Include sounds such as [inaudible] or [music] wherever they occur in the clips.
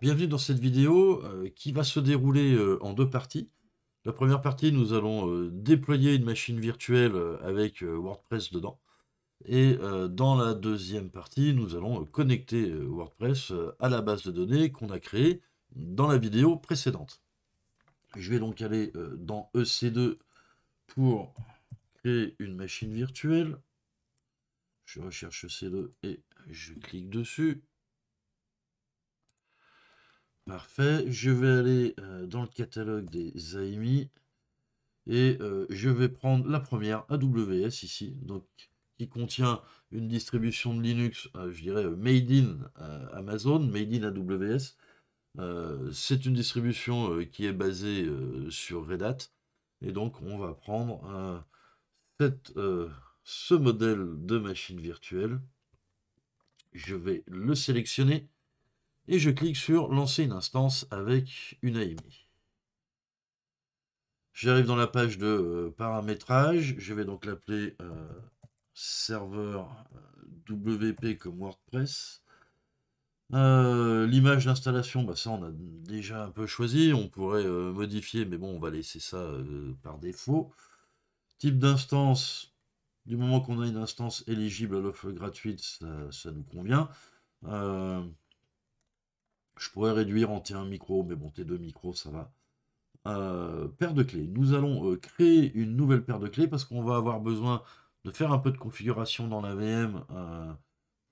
Bienvenue dans cette vidéo euh, qui va se dérouler euh, en deux parties. La première partie, nous allons euh, déployer une machine virtuelle avec WordPress dedans. Et dans la deuxième partie, nous allons connecter WordPress à la base de données qu'on a créée dans la vidéo précédente. Je vais donc aller dans EC2 pour créer une machine virtuelle. Je recherche EC2 et je clique dessus. Parfait. Je vais aller euh, dans le catalogue des AMI. Et euh, je vais prendre la première, AWS, ici. Donc, qui contient une distribution de Linux, euh, je dirais made in Amazon, made in AWS. C'est une distribution qui est basée sur Red Hat. Et donc, on va prendre ce modèle de machine virtuelle. Je vais le sélectionner et je clique sur lancer une instance avec une AMI. J'arrive dans la page de euh, paramétrage. Je vais donc l'appeler euh, serveur euh, WP comme WordPress. L'image d'installation, bah ça on a déjà un peu choisi, on pourrait modifier, mais bon, on va laisser ça par défaut. Type d'instance, du moment qu'on a une instance éligible à l'offre gratuite, ça, nous convient. Je pourrais réduire en T1 micro, mais bon, T2 micro, ça va. Euh, paire de clés. Nous allons euh, créer une nouvelle paire de clés parce qu'on va avoir besoin de faire un peu de configuration dans la VM euh,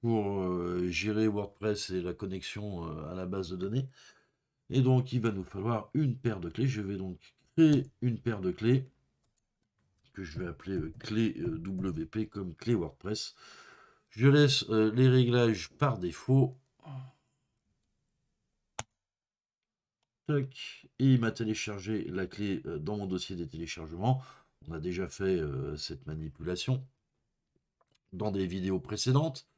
pour gérer WordPress et la connexion à la base de données. Et donc, il va nous falloir une paire de clés. Je vais donc créer une paire de clés que je vais appeler clé WP comme clé WordPress. Je laisse les réglages par défaut. et il m'a téléchargé la clé euh, dans mon dossier des téléchargements. On a déjà fait euh, cette manipulation dans des vidéos précédentes.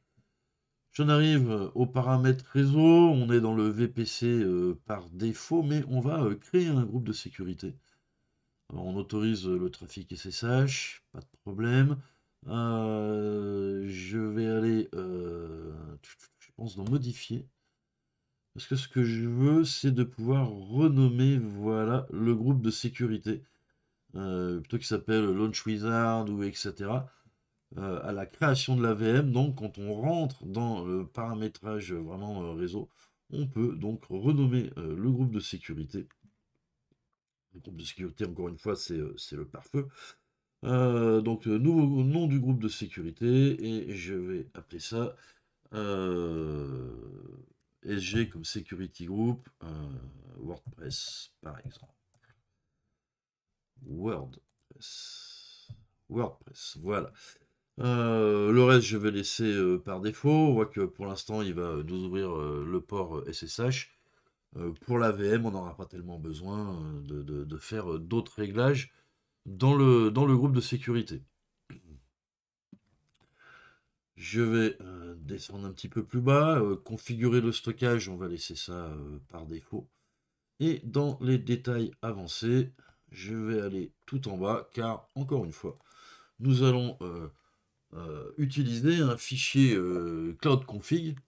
J'en arrive euh, aux paramètres réseau. On est dans le VPC par défaut, mais on va créer un groupe de sécurité. on autorise le trafic SSH, pas de problème. je vais aller, je pense, dans modifier. Parce que ce que je veux, c'est de pouvoir renommer voilà, le groupe de sécurité. Euh, plutôt qu'il s'appelle Launch Wizard ou etc. Euh, à la création de la VM, donc quand on rentre dans le paramétrage vraiment euh, réseau, on peut donc renommer le groupe de sécurité. Le groupe de sécurité, encore une fois, c'est le pare-feu. donc, nouveau nom du groupe de sécurité, et je vais appeler ça SG comme Security Group, euh, WordPress par exemple. WordPress. WordPress, voilà. Euh, le reste, je vais laisser euh, par défaut. On voit que pour l'instant, il va nous ouvrir le port SSH. pour la VM, on n'aura pas tellement besoin de, de faire d'autres réglages dans le, dans le groupe de sécurité. Je vais euh, descendre un petit peu plus bas. Euh, configurer le stockage, on va laisser ça euh, par défaut. Et dans les détails avancés, je vais aller tout en bas, car encore une fois, nous allons utiliser un fichier cloud config.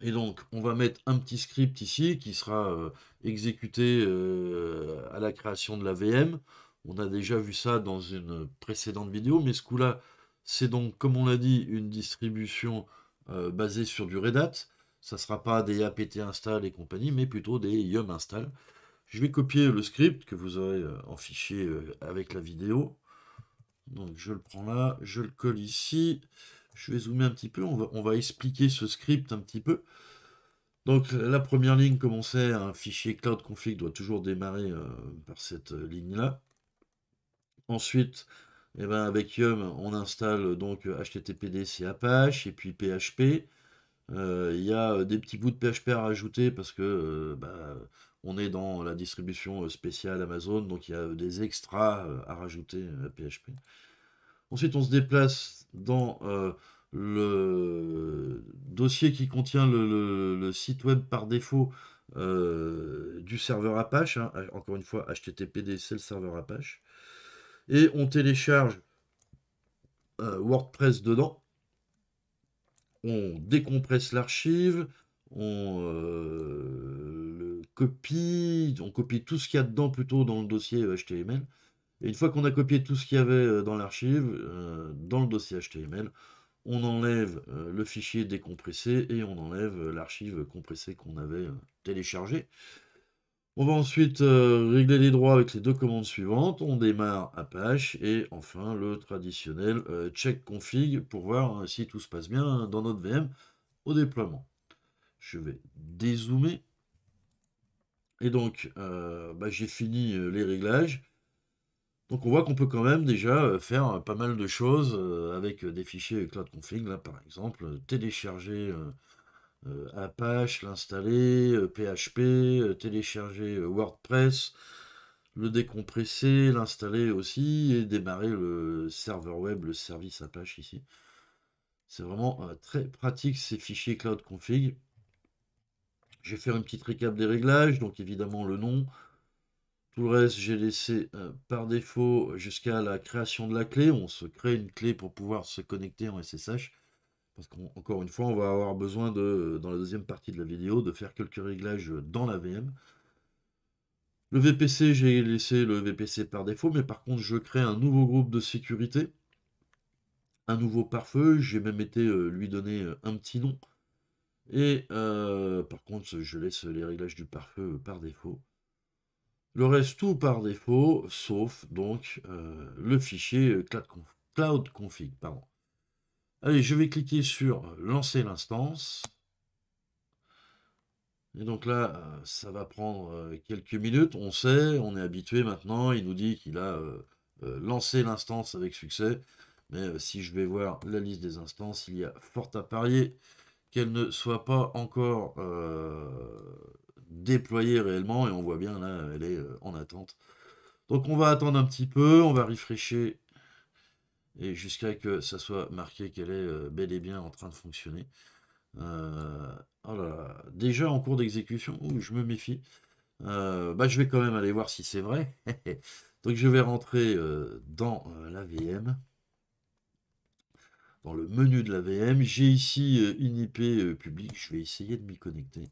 Et donc, on va mettre un petit script ici qui sera exécuté à la création de la VM. On a déjà vu ça dans une précédente vidéo, mais ce coup-là, c'est donc, comme on l'a dit, une distribution euh, basée sur du Red Hat. Ça ne sera pas des apt install et compagnie, mais plutôt des yum install. Je vais copier le script que vous aurez euh, en fichier euh, avec la vidéo. Donc je le prends là, je le colle ici. Je vais zoomer un petit peu, on va, expliquer ce script un petit peu. Donc la première ligne, comme on sait, un fichier cloud config doit toujours démarrer par cette ligne-là. Ensuite, et eh ben avec Yum, on installe donc HTTPD, euh, c'est Apache, et puis PHP. Euh, il y a euh, des petits bouts de PHP à rajouter parce que bah, on est dans la distribution spéciale Amazon, donc il y a des extras à rajouter à PHP. Ensuite, on se déplace dans le dossier qui contient le, site web par défaut du serveur Apache. Hein. Encore une fois, HTTPD, c'est le serveur Apache et on télécharge euh, WordPress dedans. On décompresse l'archive, on euh, le copie, on copie tout ce qu'il y a dedans plutôt dans le dossier HTML. Euh, et une fois qu'on a copié tout ce qu'il y avait dans l'archive, dans le dossier HTML, on enlève le fichier décompressé et on enlève l'archive compressée qu'on avait téléchargée. On va ensuite euh, régler les droits avec les deux commandes suivantes. On démarre Apache et enfin le traditionnel euh, check config pour voir hein, si tout se passe bien hein, dans notre VM au déploiement. Je vais dézoomer. Et donc, euh, bah, j'ai fini les réglages. Donc on voit qu'on peut quand même déjà faire pas mal de choses avec des fichiers cloud config. Là par exemple, télécharger euh, Apache, l'installer, PHP, euh, euh, télécharger WordPress, le décompresser, l'installer aussi et démarrer le serveur web, le service Apache ici. C'est vraiment très pratique ces fichiers cloud config. Je vais faire une petite récap des réglages, donc évidemment le nom. Tout le reste, j'ai laissé par défaut jusqu'à la création de la clé. On se crée une clé pour pouvoir se connecter en SSH. Parce qu'encore une fois, on va avoir besoin, de, dans la deuxième partie de la vidéo, de faire quelques réglages dans la VM. Le VPC, j'ai laissé le VPC par défaut, mais par contre, je crée un nouveau groupe de sécurité, un nouveau pare-feu. J'ai même été euh, lui donner euh, un petit nom. Et euh, par contre, je laisse les réglages du pare-feu par défaut. Le reste, tout par défaut, sauf donc le fichier cloud config. Pardon. Allez, je vais cliquer sur lancer l'instance. Et donc là, ça va prendre euh, quelques minutes. On sait, on est habitué maintenant. Il nous dit qu'il a euh, euh, lancé l'instance avec succès. Mais si je vais voir la liste des instances, il y a fort à parier qu'elle ne soit pas encore déployée réellement. Et on voit bien là, elle est en attente. Donc on va attendre un petit peu, on va rafraîchir et jusqu'à ce que ça soit marqué qu'elle est euh, bel et bien en train de fonctionner. Euh, oh déjà en cours d'exécution, je me méfie. Euh, bah, je vais quand même aller voir si c'est vrai. [laughs] Donc je vais rentrer euh, dans la VM. Dans le menu de la VM, j'ai ici une IP publique. Je vais essayer de m'y connecter.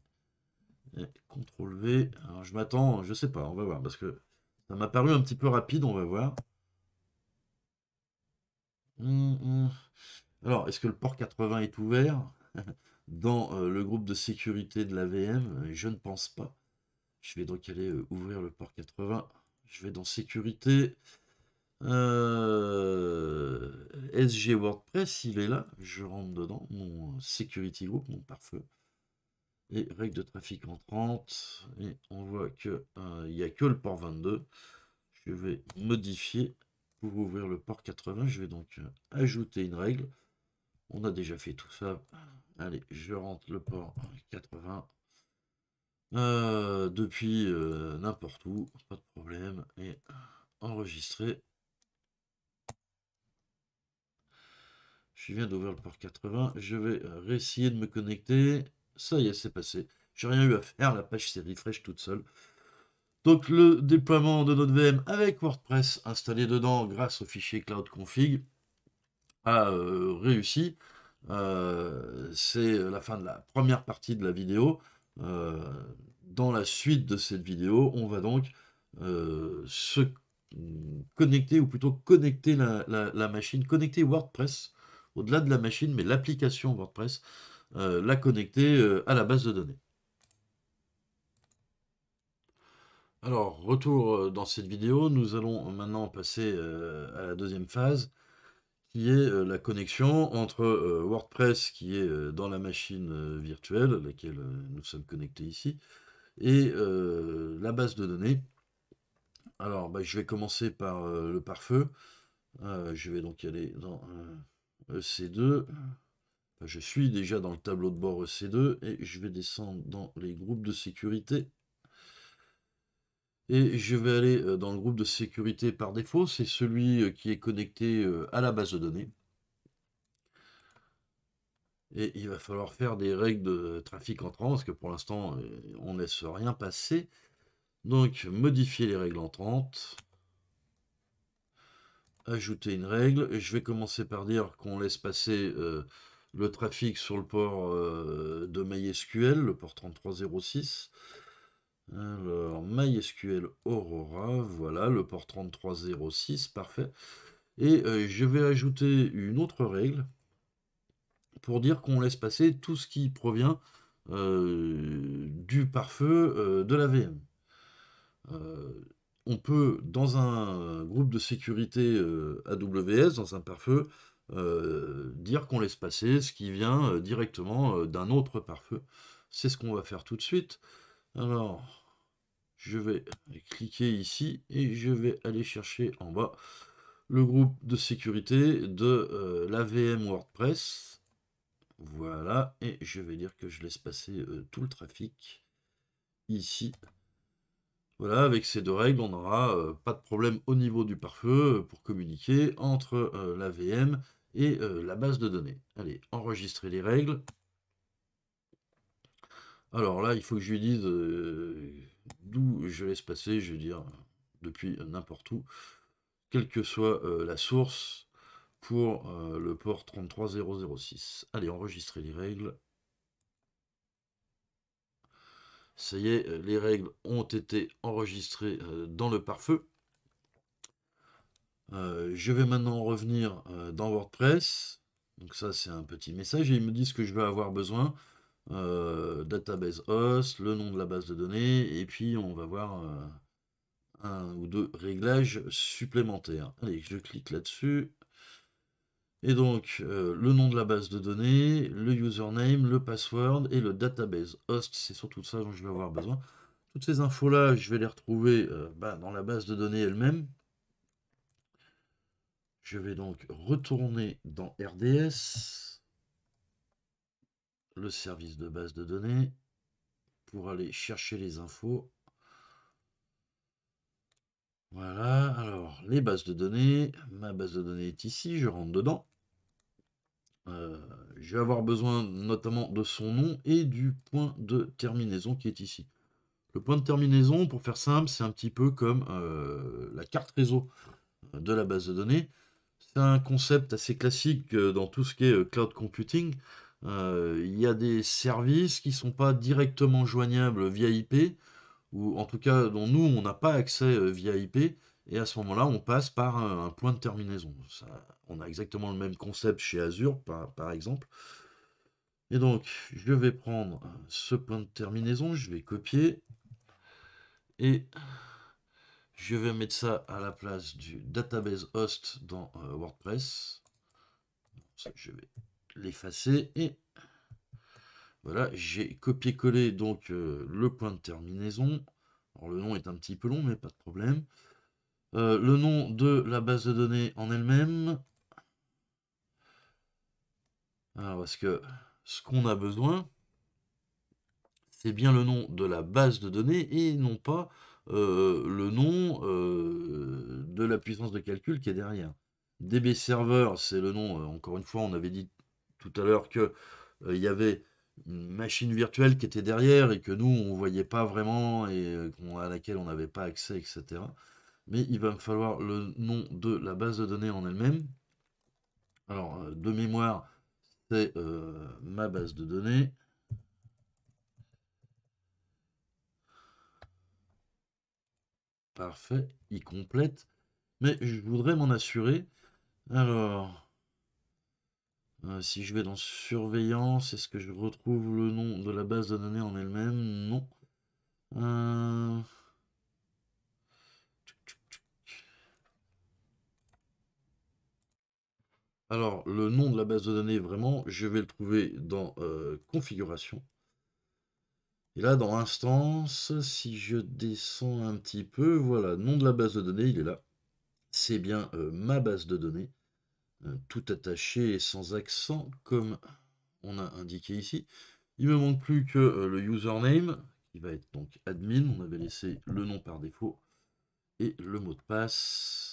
CTRL V. je m'attends, je sais pas, on va voir. Parce que ça m'a paru un petit peu rapide, on va voir. Mmh, mmh. Alors, est-ce que le port 80 est ouvert [laughs] dans euh, le groupe de sécurité de la VM, Je ne pense pas. Je vais donc aller euh, ouvrir le port 80. Je vais dans sécurité. Euh, SG WordPress, il est là. Je rentre dedans. Mon security group, mon pare-feu. Et règles de trafic 30. Et on voit qu'il n'y a que le port 22. Je vais modifier pour ouvrir le port 80, je vais donc euh, ajouter une règle. On a déjà fait tout ça. Ah. Allez, je rentre le port 80. Euh, depuis euh, n'importe où, pas de problème. Et enregistrer. Je viens d'ouvrir le port 80. Je vais réessayer de me connecter. Ça y est, c'est passé. J'ai rien eu à faire. La page s'est refresh toute seule. Donc le déploiement de notre VM avec WordPress installé dedans grâce au fichier cloud config a euh, réussi. Euh, c'est la fin de la première partie de la vidéo. Euh, dans la suite de cette vidéo, on va donc se connecter, ou plutôt connecter la, la machine, connecter WordPress, au-delà de la machine, mais l'application WordPress, la connecter à la base de données. Alors, retour euh, dans cette vidéo, nous allons maintenant passer euh, à la deuxième phase, qui est euh, la connexion entre WordPress, qui est dans la machine virtuelle, à laquelle nous sommes connectés ici, et la base de données. Alors, bah, je vais commencer par le pare-feu. je vais donc aller dans EC2. E je suis déjà dans le tableau de bord EC2 et je vais descendre dans les groupes de sécurité et je vais aller euh, dans le groupe de sécurité par défaut. C'est celui euh, qui est connecté euh, à la base de données. Et il va falloir faire des règles de trafic entrant, parce que pour l'instant, on ne laisse rien passer. Donc, modifier les règles entrantes. Ajouter une règle. et Je vais commencer par dire qu'on laisse passer le trafic sur le port de MySQL, le port 3306. Alors, MySQL Aurora, voilà, le port 3306, parfait. Et euh, je vais ajouter une autre règle pour dire qu'on laisse passer tout ce qui provient euh, du pare-feu euh, de la VM. on peut, dans un groupe de sécurité AWS, dans un pare-feu, dire qu'on laisse passer ce qui vient directement d'un autre pare-feu. C'est ce qu'on va faire tout de suite. Alors, je vais cliquer ici et je vais aller chercher en bas le groupe de sécurité de euh, la l'AVM WordPress. Voilà, et je vais dire que je laisse passer euh, tout le trafic ici. Voilà, avec ces deux règles, on n'aura euh, pas de problème au niveau du pare-feu pour communiquer entre l'AVM et la base de données. Allez, enregistrer les règles. Alors là, il faut que je lui dise euh, d'où je laisse passer, je veux dire, depuis n'importe où, quelle que soit euh, la source pour euh, le port 33006. Allez, enregistrer les règles. Ça y est, les règles ont été enregistrées dans le pare-feu. je vais maintenant revenir dans WordPress. Donc ça, c'est un petit message. Et ils me disent que je vais avoir besoin euh, database host, le nom de la base de données, et puis on va voir euh, un ou deux réglages supplémentaires. Allez, je clique là-dessus. Et donc, euh, le nom de la base de données, le username, le password et le database host, c'est surtout ça dont je vais avoir besoin. Toutes ces infos-là, je vais les retrouver bah, dans la base de données elle-même. Je vais donc retourner dans RDS le service de base de données pour aller chercher les infos. Voilà, alors les bases de données, ma base de données est ici, je rentre dedans. Euh, je vais avoir besoin notamment de son nom et du point de terminaison qui est ici. Le point de terminaison, pour faire simple, c'est un petit peu comme euh, la carte réseau de la base de données. C'est un concept assez classique euh, dans tout ce qui est cloud computing. Euh, il y a des services qui ne sont pas directement joignables via IP, ou en tout cas dont nous, on n'a pas accès euh, via IP, et à ce moment-là, on passe par un, point de terminaison. on a exactement le même concept chez Azure, par, exemple. Et donc, je vais prendre ce point de terminaison, je vais copier, et je vais mettre ça à la place du database host dans euh, WordPress. je vais l'effacer et voilà, j'ai copié-collé donc euh, le point de terminaison. Alors le nom est un petit peu long, mais pas de problème. Euh, le nom de la base de données en elle-même. parce que ce qu'on a besoin, c'est bien le nom de la base de données et non pas euh, le nom de la puissance de calcul qui est derrière. DB Server, c'est le nom, encore une fois, on avait dit tout à l'heure que euh, il y avait une machine virtuelle qui était derrière et que nous, on ne voyait pas vraiment et euh, à laquelle on n'avait pas accès, etc. Mais il va me falloir le nom de la base de données en elle-même. Alors, euh, de mémoire, c'est ma base de données. Parfait, il complète. Mais je voudrais m'en assurer. Alors, euh, si je vais dans surveillance, est-ce que je retrouve le nom de la base de données en elle-même Non. Euh, alors, le nom de la base de données, vraiment, je vais le trouver dans euh, configuration. Et là, dans instance, si je descends un petit peu, voilà, nom de la base de données, il est là. C'est bien ma base de données. Euh, tout attaché et sans accent, comme on a indiqué ici. Il me manque plus que euh, le username, qui va être donc admin, on avait laissé le nom par défaut, et le mot de passe.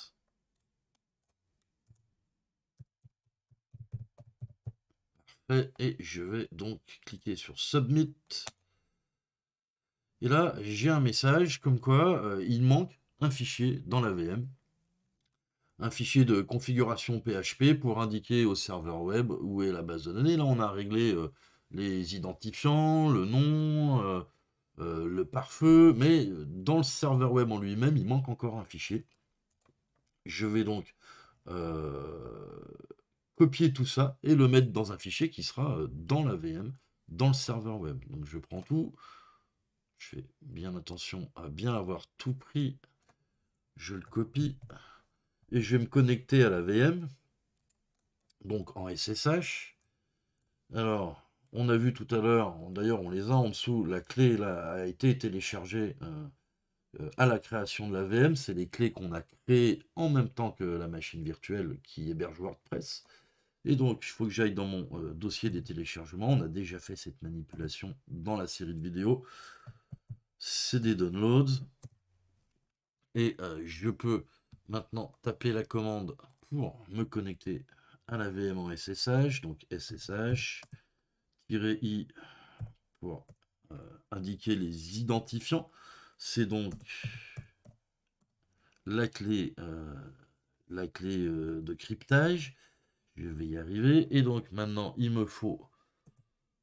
et je vais donc cliquer sur Submit. Et là, j'ai un message comme quoi euh, il manque un fichier dans la VM un fichier de configuration PHP pour indiquer au serveur web où est la base de données. Là, on a réglé euh, les identifiants, le nom, euh, euh, le pare-feu, mais dans le serveur web en lui-même, il manque encore un fichier. Je vais donc copier tout ça et le mettre dans un fichier qui sera dans la VM, dans le serveur web. Donc je prends tout, je fais bien attention à bien avoir tout pris, je le copie, et je vais me connecter à la VM, donc en SSH. Alors, on a vu tout à l'heure, d'ailleurs on les a en dessous, la clé a été téléchargée euh, euh, à la création de la VM, c'est les clés qu'on a créées en même temps que la machine virtuelle qui héberge WordPress. Et donc, il faut que j'aille dans mon euh, dossier des téléchargements. On a déjà fait cette manipulation dans la série de vidéos. C'est des downloads. Et je peux maintenant taper la commande pour me connecter à la VM en SSH. Donc SSH-I pour euh, indiquer les identifiants. C'est donc la clé, euh, la clé euh, de cryptage. Je vais y arriver. Et donc maintenant, il me faut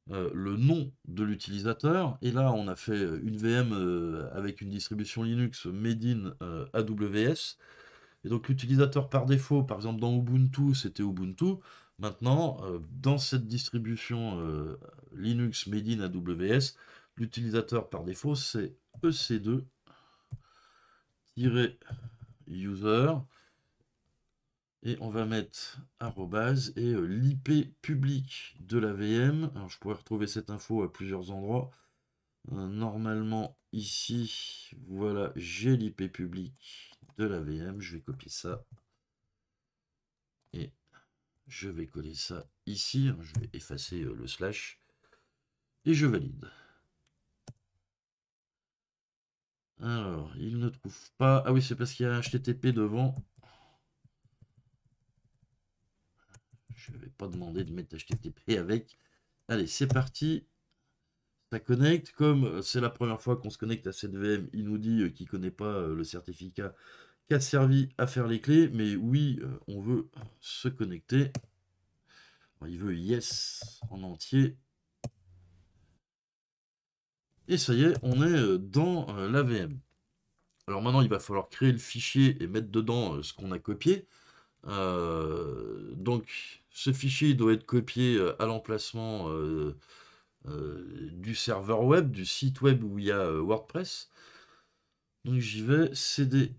le nom de l'utilisateur. Et là, on a fait une VM avec une distribution Linux Made in AWS. Et donc l'utilisateur par défaut, par exemple dans Ubuntu, c'était Ubuntu. Maintenant, euh, dans cette distribution euh, Linux Made in AWS, l'utilisateur par défaut, c'est EC2-user. Et on va mettre arrobase et euh, l'IP public de la VM. Alors je pourrais retrouver cette info à plusieurs endroits. normalement ici, voilà, j'ai l'IP public de la VM. Je vais copier ça. Et je vais coller ça ici. Hein, je vais effacer euh, le slash. Et je valide. Alors, il ne trouve pas... Ah oui, c'est parce qu'il y a HTTP devant. Je ne vais pas demander de mettre HTTP avec. Allez, c'est parti. Ça connecte. Comme euh, c'est la première fois qu'on se connecte à cette VM, il nous dit euh, qu'il ne connaît pas le certificat qui a servi à faire les clés. Mais oui, euh, on veut se connecter. il veut yes en entier. Et ça y est, on est euh, dans euh, la VM. Alors maintenant, il va falloir créer le fichier et mettre dedans ce qu'on a copié. donc, ce fichier doit être copié à l'emplacement du serveur web, du site web où il y a WordPress. Donc j'y vais, cd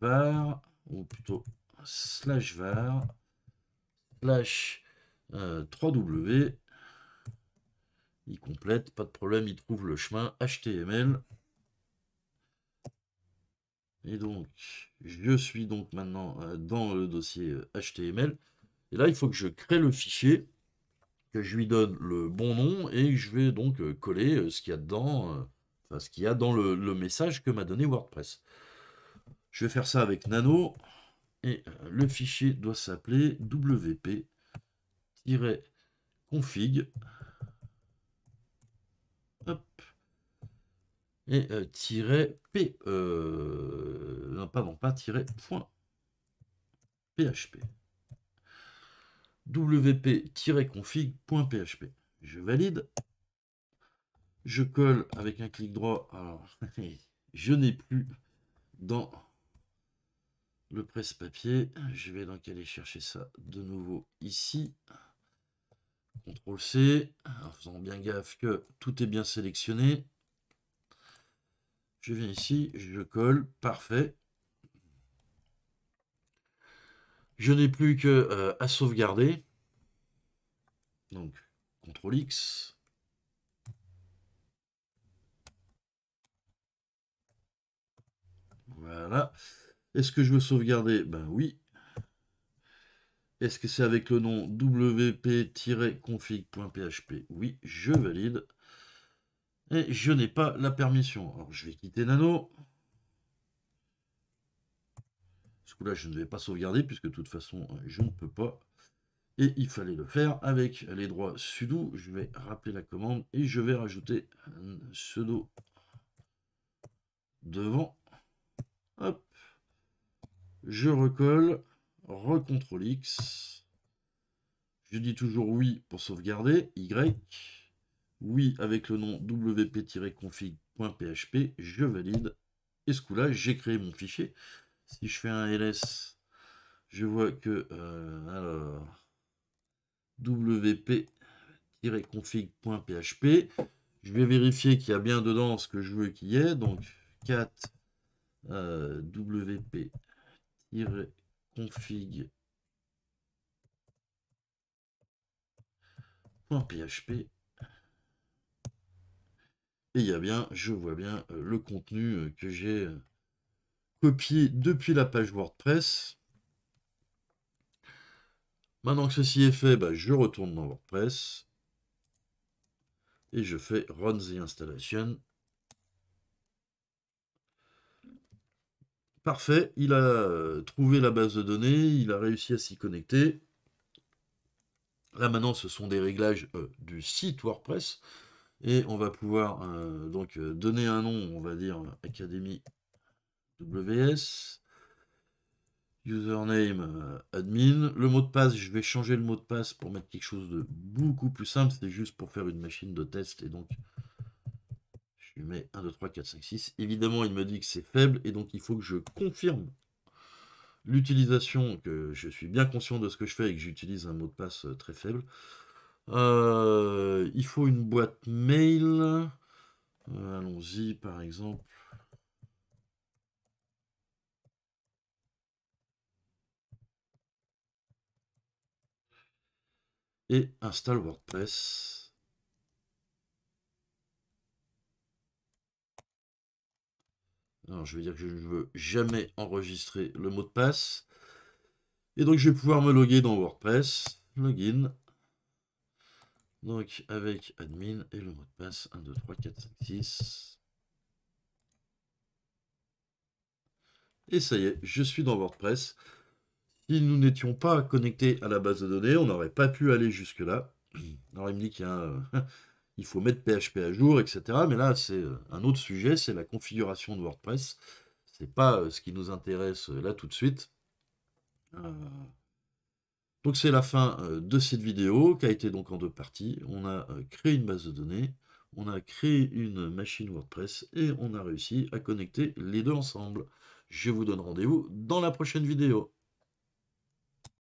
var, ou plutôt slash var, slash 3w. Euh, il complète, pas de problème, il trouve le chemin HTML. Et donc, je suis donc maintenant euh, dans le dossier HTML. Euh, et là, il faut que je crée le fichier, que je lui donne le bon nom, et je vais donc coller ce qu'il y a dedans, enfin, ce qu'il y a dans le message que m'a donné WordPress. Je vais faire ça avec Nano. Et euh, le fichier doit s'appeler wp-config. Et euh, p. Euh, non, pas tirer point. PHP. wp-config.php. Je valide. Je colle avec un clic droit. Alors, [laughs] je n'ai plus dans le presse-papier. Je vais donc aller chercher ça de nouveau ici. CTRL C, en faisant bien gaffe que tout est bien sélectionné. Je viens ici, je colle, parfait. Je n'ai plus que euh, à sauvegarder. Donc, CTRL X. Voilà. Est-ce que je veux sauvegarder Ben oui. Est-ce que c'est avec le nom wp-config.php Oui, je valide. Et je n'ai pas la permission. Alors, je vais quitter Nano. Ce coup-là, je ne vais pas sauvegarder, puisque de toute façon, euh, je ne peux pas. Et il fallait le faire avec les droits sudo. Je vais rappeler la commande et je vais rajouter sudo devant je recolle, recontrôle X. Je dis toujours oui pour sauvegarder, Y. Oui avec le nom wp-config.php, je valide. Et ce coup-là, j'ai créé mon fichier. Si je fais un ls, je vois que euh, wp-config.php. Je vais vérifier qu'il y a bien dedans ce que je veux qu'il y ait. Donc 4 euh, wp config.php et il y a bien, je vois bien euh, le contenu euh, que j'ai euh, copié depuis la page WordPress. Maintenant que ceci est fait, bah, je retourne dans WordPress et je fais Run the installation. Parfait, il a euh, trouvé la base de données, il a réussi à s'y connecter. Là maintenant, ce sont des réglages euh, du site WordPress. Et on va pouvoir euh, donc donner un nom, on va dire Academy WS. Username admin. Le mot de passe, je vais changer le mot de passe pour mettre quelque chose de beaucoup plus simple. c'était juste pour faire une machine de test et donc lui mets 1, 2, 3, 4, 5, 6. Évidemment, il me dit que c'est faible et donc il faut que je confirme l'utilisation, que je suis bien conscient de ce que je fais et que j'utilise un mot de passe euh, très faible. Euh, il faut une boîte mail. Euh, allons-y, par exemple. Et installe WordPress. Alors, je veux dire que je ne veux jamais enregistrer le mot de passe. Et donc, je vais pouvoir me loguer dans WordPress. Login. Donc, avec admin et le mot de passe 1, 2, 3, 4, 5, 6. Et ça y est, je suis dans WordPress. Si nous n'étions pas connectés à la base de données, on n'aurait pas pu aller jusque-là. Alors, il me dit qu'il y a un il faut mettre PHP à jour, etc. Mais là, c'est euh, un autre sujet, c'est la configuration de WordPress. Ce n'est pas euh, ce qui nous intéresse euh, là tout de suite. Donc c'est la fin de cette vidéo qui a été donc en deux parties. On a créé une base de données, on a créé une machine WordPress et on a réussi à connecter les deux ensemble. Je vous donne rendez-vous dans la prochaine vidéo.